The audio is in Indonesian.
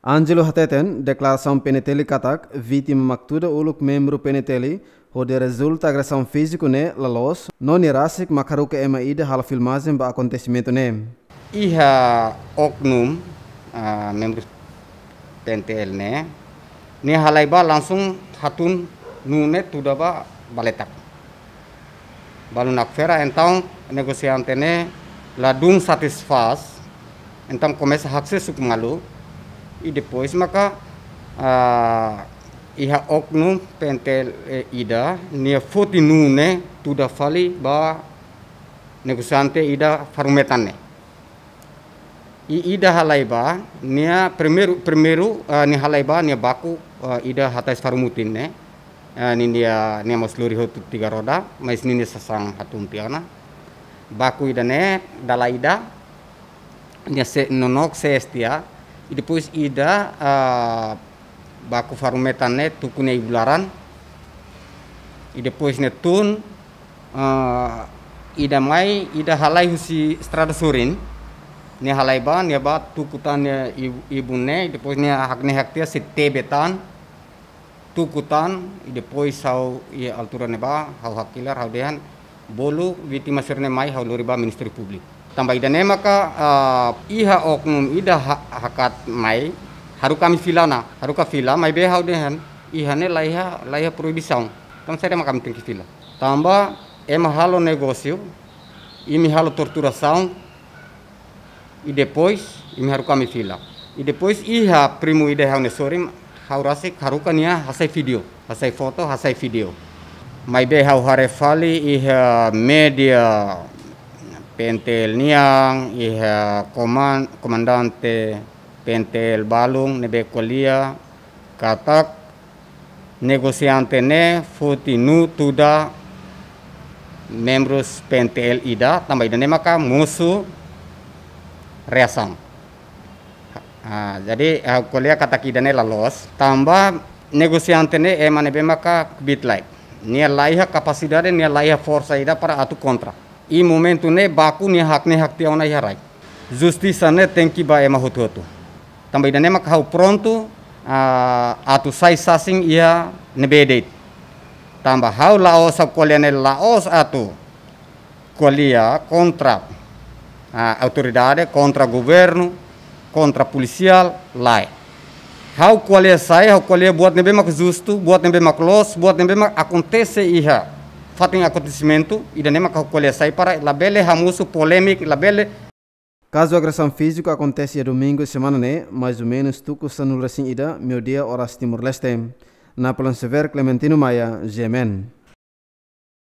Angelo Hateten deklarasi peneteli katak vitim maktuda uluk membru peneteli de resulta agresi físico ne lalos non irasik makaruke ema ida hal filmazen ba akontesimento ne iha oknum uh, ah, membru tentel ne ni halai ba langsung hatun nune tuda ba baletak Balun fera entang negosiante ne ladung satisfas entang komesa hakse haxe sukmalu pois maka uh, iha oknum pentel e eh, ida nia foti nune tuda fali ba negusante ida farumetane i ida halai ba nia primeru primeru uh, eh, nia halai ba nia baku uh, ida hatais farumutin ne uh, ni nia nia mosluri hotu tiga roda mais ni sasang hatum tiana baku ida ne dalai ida nia se nonok se estia depois ida a eh, baku farumetan ne tukune ibularan i depois ne tun eh, ida mai ida halai husi strada surin ne halai ban ne ba tukutan ne ibu ne depois ne hak ne hak tia betan tukutan i depois sau i altura ne ba hau hakilar hau dehan bolu viti masir ne mai hau ba ministeri publik tambah nema maka uh, eh, iha oknum ida ha hakat mai haru kami filana haru ka fila mai be hau iha ne laiha laiha puru bisau tam sere makam tingki fila tambah em halo negosio imi halo tortura saung i depois imi haru kami fila i depois iha primu ida hau nesorim hau rasi haru kania hasai video hasai foto hasai video mai be hau hare fali iha media pentel niang iha koman komandante pentel balung nebe kolia katak negosiante ne nu tuda membros pentel ida tambah ida maka musuh reasang ha, jadi ha, kolia katak ida ne lalos tambah negosiante ne emane be maka bit like nia laiha kapasidade, nia laiha forsa ida para atu kontrak i momentu ne baku ni hak ne hak tiona ya rai. Justisa ne tengki ba ema hutu hutu. Tambai dan emak hau prontu atu sai sasing ia ne bedeit. Tamba hau laos a kolia ne laos atu kolia kontra autoridade, kontra governo, kontra polisial lai. Hau kualia saya, hau kualia buat ne bemak justu, buat ne bemak los, buat ne bemak akontese iha. fato em acontecimento e da nema colher sai para labele ramuso polêmico labele Caso a agressão física acontece a domingo semana né, mais ou menos tuco sanul assim ida, meu dia horas Timor Leste. Na Plan Sever Clementino Maia, Gemen.